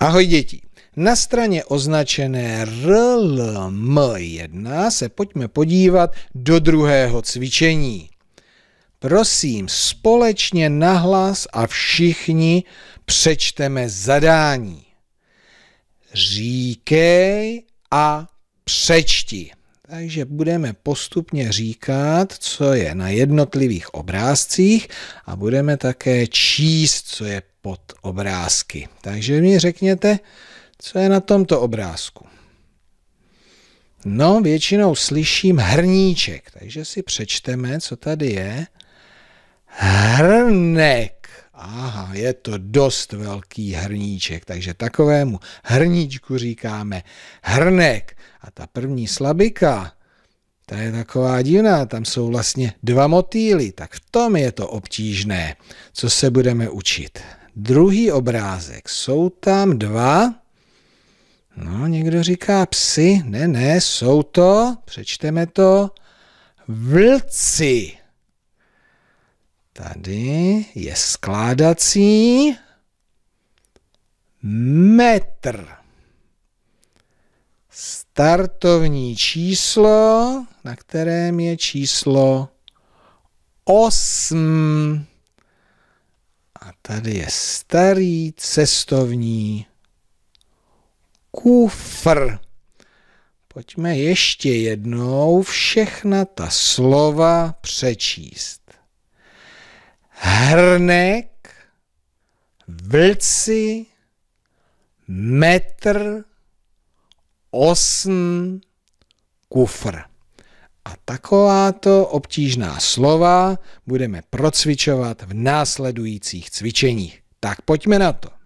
Ahoj děti. Na straně označené RLM1 se pojďme podívat do druhého cvičení. Prosím, společně nahlas a všichni přečteme zadání. Říkej a přečti. Takže budeme postupně říkat, co je na jednotlivých obrázcích a budeme také číst, co je pod obrázky. Takže mi řekněte, co je na tomto obrázku. No, většinou slyším hrníček, takže si přečteme, co tady je. Hrnek. Aha, je to dost velký hrníček, takže takovému hrníčku říkáme hrnek. A ta první slabika, ta je taková divná, tam jsou vlastně dva motýly, tak v tom je to obtížné, co se budeme učit. Druhý obrázek, jsou tam dva, no někdo říká psy, ne, ne, jsou to, přečteme to, vlci. Tady je skládací metr. Startovní číslo, na kterém je číslo 8. A tady je starý cestovní kufr. Pojďme ještě jednou všechna ta slova přečíst hrnek, vlci, metr, osn, kufr. A takováto obtížná slova budeme procvičovat v následujících cvičeních. Tak pojďme na to.